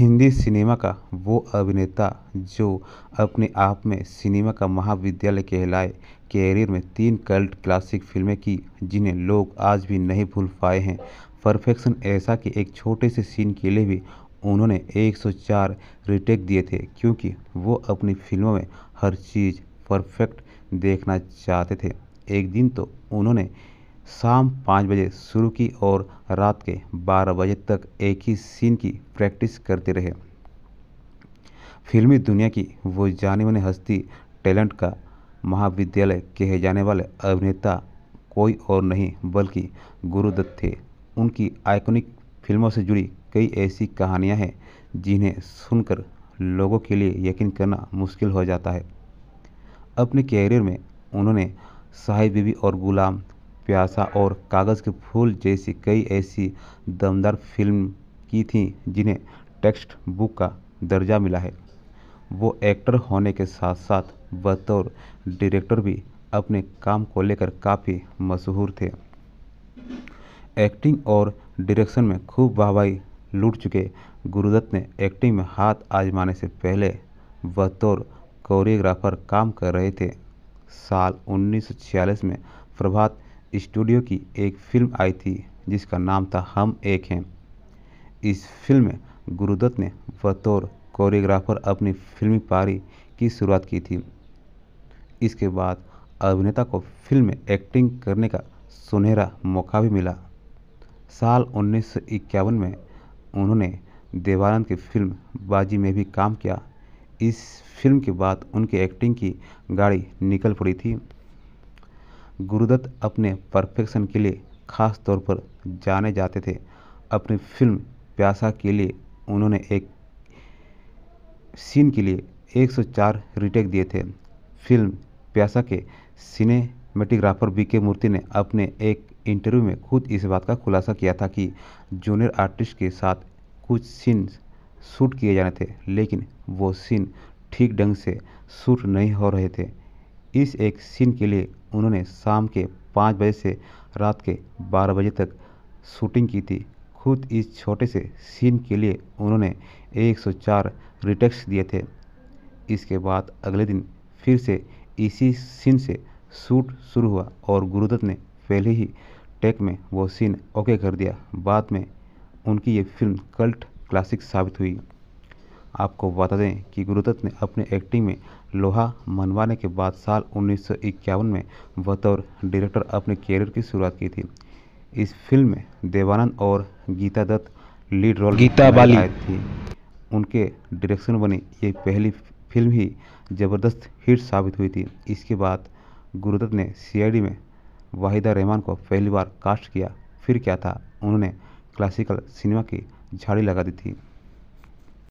Hindi cinema का वो अभिनेता जो अपने आप में सिनेमा का महाविद्यालय कहलाए कैरियर में तीन कल्ट क्लासिक फिल्में की जिन्हें लोग आज भी नहीं भूल पाए हैं परफेक्शन ऐसा कि एक छोटे से सीन के लिए भी उन्होंने 104 रिटेक दिए थे क्योंकि वो अपनी फिल्मों में हर चीज़ परफेक्ट देखना चाहते थे एक दिन तो उन्होंने शाम पाँच बजे शुरू की और रात के बारह बजे तक एक ही सीन की प्रैक्टिस करते रहे फिल्मी दुनिया की वो जाने माने हस्ती टैलेंट का महाविद्यालय कहे जाने वाले अभिनेता कोई और नहीं बल्कि गुरुदत्त थे उनकी आइकॉनिक फिल्मों से जुड़ी कई ऐसी कहानियां हैं जिन्हें सुनकर लोगों के लिए यकीन करना मुश्किल हो जाता है अपने कैरियर में उन्होंने साहिब बीबी और गुलाम प्यासा और कागज़ के फूल जैसी कई ऐसी दमदार फिल्म की थी जिन्हें टेक्स्ट बुक का दर्जा मिला है वो एक्टर होने के साथ साथ बतौर डायरेक्टर भी अपने काम को लेकर काफ़ी मशहूर थे एक्टिंग और डायरेक्शन में खूब वाहवाही लूट चुके गुरुदत्त ने एक्टिंग में हाथ आजमाने से पहले बतौर कोरियोग्राफर काम कर रहे थे साल 1946 में प्रभात स्टूडियो की एक फिल्म आई थी जिसका नाम था हम एक हैं इस फिल्म में गुरुदत्त ने बतौर कोरियोग्राफर अपनी फिल्मी पारी की शुरुआत की थी इसके बाद अभिनेता को फिल्म में एक्टिंग करने का सुनहरा मौका भी मिला साल उन्नीस में उन्होंने देवानंद की फिल्म बाजी में भी काम किया इस फिल्म के बाद उनकी एक्टिंग की गाड़ी निकल पड़ी थी गुरुदत्त अपने परफेक्शन के लिए खास तौर पर जाने जाते थे अपनी फिल्म प्यासा के लिए उन्होंने एक सीन के लिए 104 रिटेक दिए थे फिल्म प्यासा के सिनेमेटोग्राफर बी के मूर्ति ने अपने एक इंटरव्यू में खुद इस बात का खुलासा किया था कि जूनियर आर्टिस्ट के साथ कुछ सीन शूट किए जाने थे लेकिन वो सीन ठीक ढंग से शूट नहीं हो रहे थे इस एक सीन के लिए उन्होंने शाम के पाँच बजे से रात के बारह बजे तक शूटिंग की थी खुद इस छोटे से सीन के लिए उन्होंने 104 रिटेक्स दिए थे इसके बाद अगले दिन फिर से इसी सीन से शूट शुरू हुआ और गुरुदत्त ने पहले ही टेक में वो सीन ओके कर दिया बाद में उनकी ये फिल्म कल्ट क्लासिक साबित हुई आपको बता दें कि गुरुदत्त ने अपने एक्टिंग में लोहा मनवाने के बाद साल उन्नीस में बतौर डायरेक्टर अपने कैरियर की शुरुआत की थी इस फिल्म में देवानंद और गीता दत्त लीड रोल गीता बाली थी उनके डायरेक्शन बनी ये पहली फिल्म ही ज़बरदस्त हिट साबित हुई थी इसके बाद गुरुदत्त ने सीआईडी में वाहिदा रहमान को पहली बार कास्ट किया फिर क्या था उन्होंने क्लासिकल सिनेमा की झाड़ी लगा दी थी